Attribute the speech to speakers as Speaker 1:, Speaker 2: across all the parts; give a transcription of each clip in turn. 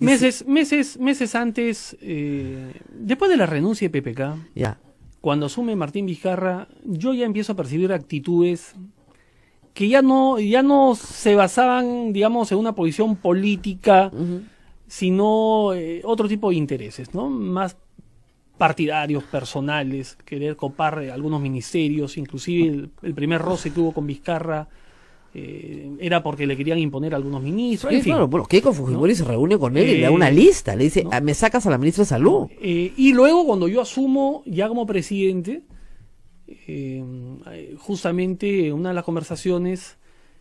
Speaker 1: Meses, meses, meses antes, eh, después de la renuncia de PPK, ya. cuando asume Martín Vizcarra, yo ya empiezo a percibir actitudes que ya no, ya no se basaban, digamos, en una posición política, sino eh, otro tipo de intereses, ¿no? Más partidarios, personales, querer copar algunos ministerios, inclusive el, el primer roce que hubo con Vizcarra eh, era porque le querían imponer algunos ministros. en fin.
Speaker 2: bueno, Keiko Fujimori se reúne con él y le da eh, una lista, le dice, ah, me sacas a la ministra de Salud.
Speaker 1: Eh, y luego cuando yo asumo ya como presidente, justamente una de las conversaciones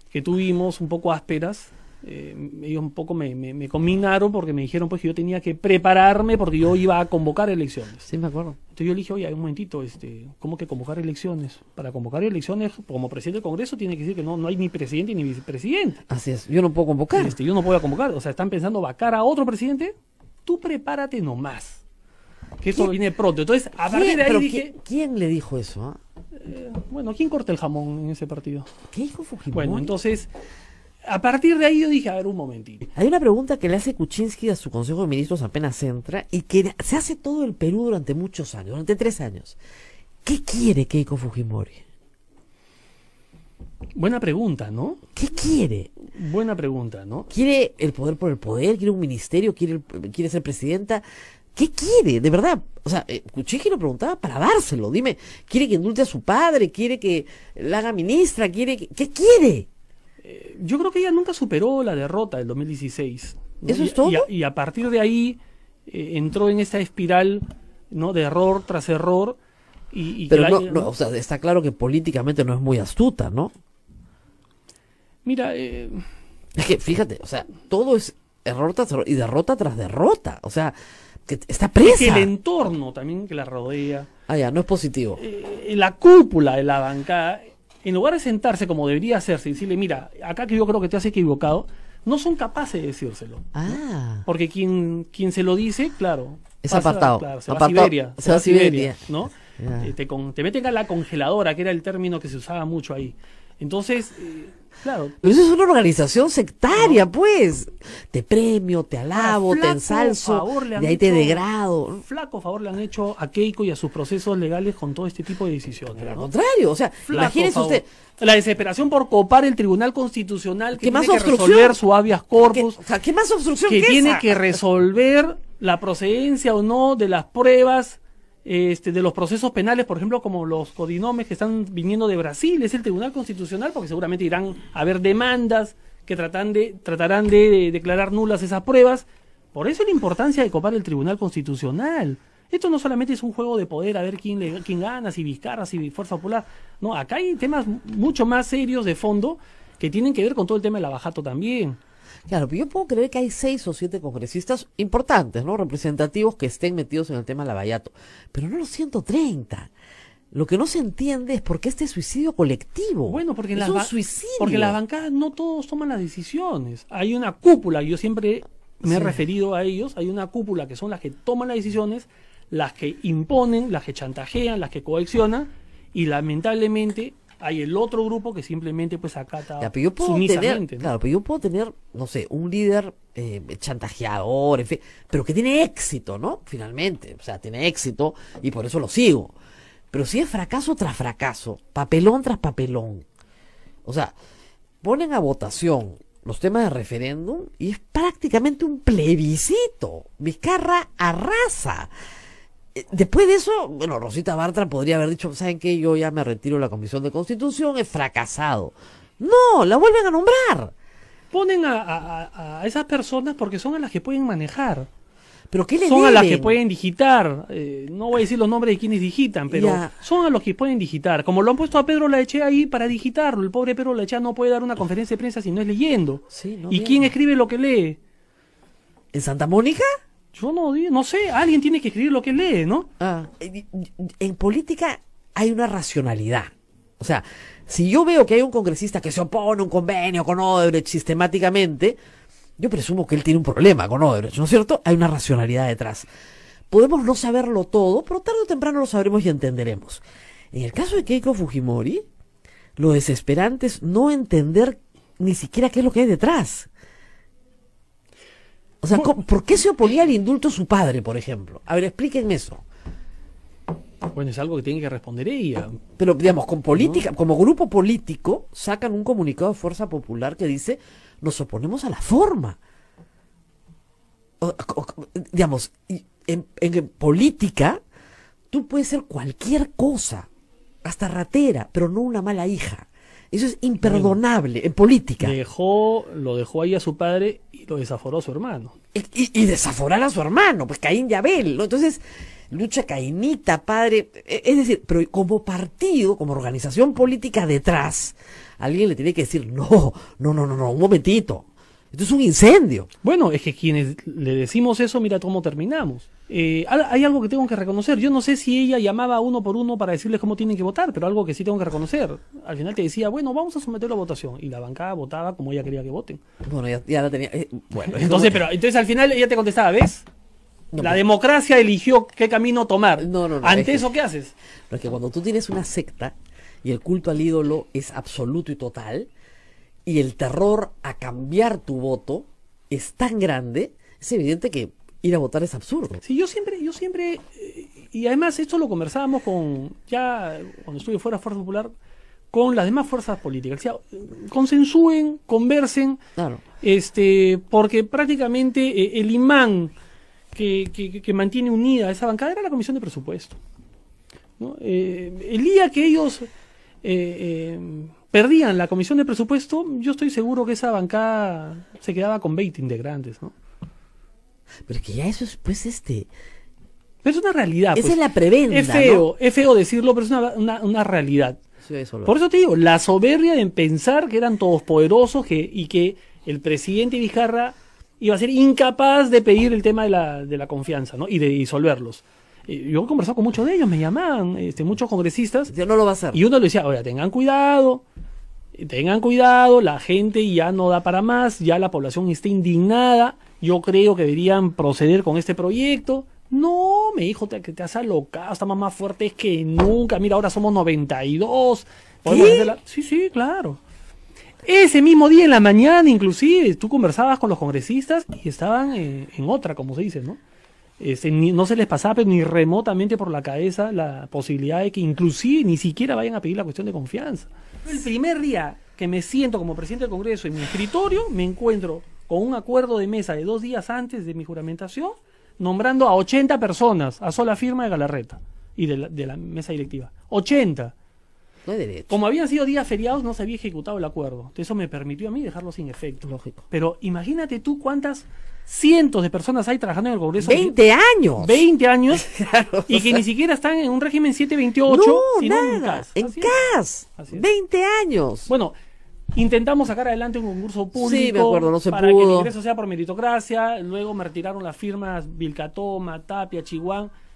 Speaker 1: que tuvimos un poco ásperas, eh, ellos un poco me, combinaron porque me dijeron pues que yo tenía que prepararme porque yo iba a convocar elecciones. Sí, me acuerdo. Entonces yo le dije, oye, un momentito, este, ¿cómo que convocar elecciones? Para convocar elecciones, como presidente del Congreso, tiene que decir que no, no hay ni presidente ni vicepresidente. Así es, yo no puedo convocar. Este, yo no puedo convocar. O sea, están pensando vacar a otro presidente. Tú prepárate nomás. Que eso viene pronto.
Speaker 2: Entonces, a ver. dije. ¿quién, le dijo eso? Ah? Eh,
Speaker 1: bueno, ¿quién corta el jamón en ese partido? ¿Qué dijo Fujimori? Bueno, entonces a partir de ahí yo dije, a ver, un momentito.
Speaker 2: Hay una pregunta que le hace Kuczynski a su Consejo de Ministros apenas entra y que se hace todo el Perú durante muchos años, durante tres años. ¿Qué quiere Keiko Fujimori? Buena pregunta, ¿no? ¿Qué quiere? Buena pregunta, ¿no? ¿Quiere el poder por el poder? ¿Quiere un ministerio? ¿Quiere, quiere ser presidenta? ¿Qué quiere? De verdad. O sea, eh, Kuczynski lo preguntaba para dárselo. Dime, ¿quiere que indulte a su padre? ¿Quiere que la haga ministra? ¿Quiere que... ¿Qué quiere qué quiere eh, yo creo que ella nunca superó la derrota del 2016. ¿Eso es
Speaker 1: todo? Y a, partir de ahí eh, entró en esta espiral ¿no? de error tras error. Y, Pero no, o sea,
Speaker 2: está claro que políticamente no es muy astuta, ¿no?
Speaker 1: Mira, eh,
Speaker 2: es que fíjate, o sea, todo es error tras error y derrota tras derrota. O sea, que está presa. Es el
Speaker 1: entorno también que la rodea.
Speaker 2: Ah, ya, no es positivo. la cúpula
Speaker 1: de la bancada en lugar de sentarse como debería hacerse y decirle, mira, acá que yo creo que te has equivocado, no son capaces de decírselo.
Speaker 2: Ah.
Speaker 1: Porque quien, quien se lo dice, claro. Es apartado. se, a Siberia. ¿no? Este, te meten a la congeladora, que era el término que se usaba mucho ahí. Entonces, eh, claro.
Speaker 2: Pero eso es una organización sectaria, pues. Te premio, te alabo, te ensalzo, de ahí te degrado.
Speaker 1: Flaco favor le han hecho a Keiko y a sus procesos legales con todo este tipo de decisiones. al contrario, o sea, imagínese usted. La desesperación por copar el Tribunal Constitucional que tiene que resolver su habeas corpus. o sea, ¿qué más obstrucción que, que tiene que resolver la procedencia o no de las pruebas este, de los procesos penales, por ejemplo, como los codinomes que están viniendo de Brasil, es el Tribunal Constitucional, porque seguramente irán a haber demandas que tratan de, tratarán de, declarar nulas esas pruebas. Por eso la importancia de copar el Tribunal Constitucional. Esto no solamente es un juego de poder, a ver quién, le, quién gana, si Vizcarra, si Fuerza Popular. No, acá hay temas mucho más serios de
Speaker 2: fondo que tienen que ver con todo el tema del abajato también. Claro, pero yo puedo creer que hay seis o siete congresistas importantes, ¿no? Representativos que estén metidos en el tema la vallato, pero no los treinta. Lo que no se entiende es por qué este suicidio colectivo. Bueno, porque en las, porque las bancadas no todos toman las decisiones. Hay una cúpula, yo siempre me he
Speaker 1: referido a ellos, hay una cúpula que son las que toman las decisiones, las que imponen, las que chantajean, las que coaccionan, y lamentablemente hay el otro grupo que simplemente pues acata ya, yo puedo
Speaker 2: tener, ¿no? sé, un líder eh, chantajeador, en pero que tiene éxito, ¿no? Finalmente, o sea, tiene éxito y por eso lo sigo. Pero si es fracaso tras fracaso, papelón tras papelón. O sea, ponen a votación los temas de referéndum y es prácticamente un plebiscito. Vizcarra arrasa. Eh, después de eso, bueno, Rosita Bartra podría haber dicho, ¿saben qué? Yo ya me retiro de la Comisión de Constitución, es fracasado. No, la vuelven a nombrar.
Speaker 1: Ponen a,
Speaker 2: esas personas porque son a las
Speaker 1: que pueden manejar. ¿Pero qué son a las que pueden digitar. Eh, no voy a decir los nombres de quienes digitan, pero son a los que pueden digitar. Como lo han puesto a Pedro Leche ahí para digitarlo. El pobre Pedro Lachea no puede dar una conferencia de prensa si no es leyendo. ¿Y quién escribe lo que lee?
Speaker 2: ¿En Santa Mónica? Yo no no sé, alguien tiene que escribir lo que lee, ¿no? Ah. En, política hay una racionalidad. O sea, si yo veo que hay un congresista que se opone a un convenio con Odebrecht sistemáticamente, yo presumo que él tiene un problema con Odebrecht, ¿no es cierto? Hay una racionalidad detrás. Podemos no saberlo todo, pero tarde o temprano lo sabremos y entenderemos. En el caso de Keiko Fujimori, lo desesperante es no entender ni siquiera qué es lo que hay detrás. O sea, ¿por qué se oponía al indulto su padre, por ejemplo? A ver, explíquenme eso.
Speaker 1: Bueno, es algo que tiene que responder ella.
Speaker 2: Pero, digamos, con política, como grupo político, sacan un comunicado de Fuerza Popular que dice, nos oponemos a la forma. digamos, en, en política, tú puedes ser cualquier cosa, hasta ratera, pero no una mala hija. Eso es imperdonable en política. Dejó, lo dejó ahí a su padre desaforó a su hermano. Y, desaforar a su hermano, pues Caín y Abel, Entonces, lucha caínita, padre. E, es decir, pero como partido, como organización política detrás, alguien le tiene que decir, no, no, no, no, no, un momentito. Esto es un incendio. Bueno, es que quienes
Speaker 1: le decimos eso, mira cómo terminamos. Eh, hay algo que tengo que reconocer. Yo no sé si ella llamaba uno por uno para decirles cómo tienen que votar, pero algo que sí tengo que reconocer. Al final te decía, bueno, vamos a someter la votación. Y la bancada votaba como ella quería que voten. Bueno, ya, la tenía. Eh,
Speaker 2: bueno, entonces,
Speaker 1: pero, entonces al final ella te contestaba, ¿ves? la pues.
Speaker 2: democracia eligió qué camino tomar. No, no, Ante eso, ¿qué haces? Porque cuando tú tienes una secta y el culto al ídolo es absoluto y total, y el terror a cambiar tu voto es tan grande, es evidente que ir a votar es absurdo. Sí, yo siempre, yo siempre, eh, y además esto lo
Speaker 1: conversábamos con, ya cuando estuve fuera de Fuerza Popular, con las demás fuerzas políticas. O consensúen, conversen, claro. este, porque prácticamente eh, el imán que, mantiene unida a esa bancada era la Comisión de Presupuesto. Eh, el día que ellos perdían la comisión de presupuesto, yo estoy seguro que esa bancada se quedaba con 20 integrantes, ¿no?
Speaker 2: Pero que ya eso es, pues, este...
Speaker 1: Pero es una realidad. Esa pues. es la prevención. Es feo, es feo decirlo, pero es una, una, realidad. Por eso te digo, la soberbia de pensar que eran todos poderosos que, y que el presidente Vizcarra iba a ser incapaz de pedir el tema de la, de la confianza ¿no? y de disolverlos yo he conversado con muchos de ellos, me llamaban, este, muchos congresistas. Yo no lo va a hacer. Y uno le decía, oiga, tengan cuidado, tengan cuidado, la gente ya no da para más, ya la población está indignada, yo creo que deberían proceder con este proyecto. No, me dijo que te, has alocado, estamos más fuertes que nunca. Mira, ahora somos 92. ¿Qué? Sí, sí, claro. Ese mismo día en la mañana, inclusive, tú conversabas con los congresistas y estaban eh, en otra, como se dice, ¿no? Este, no se les pasaba ni remotamente por la cabeza la posibilidad de que inclusive ni siquiera vayan a pedir la cuestión de confianza. El primer día que me siento como presidente del Congreso en mi escritorio, me encuentro con un acuerdo de mesa de dos días antes de mi juramentación, nombrando a 80 personas a sola firma de Galarreta y de la, de la mesa directiva. 80. No hay Como habían sido días feriados, no se había ejecutado el acuerdo. eso me permitió a mí dejarlo sin efecto. Lógico. Pero imagínate tú cuántas cientos de personas hay trabajando en el Congreso. Veinte años. 20 años. y que ni siquiera están en un régimen 728, no, nada, en CAS. 20 años. Bueno, intentamos sacar adelante un concurso público sí, acuerdo, no se para que el ingreso sea por meritocracia, luego me retiraron las firmas Vilcatoma, Tapia, Chihuahua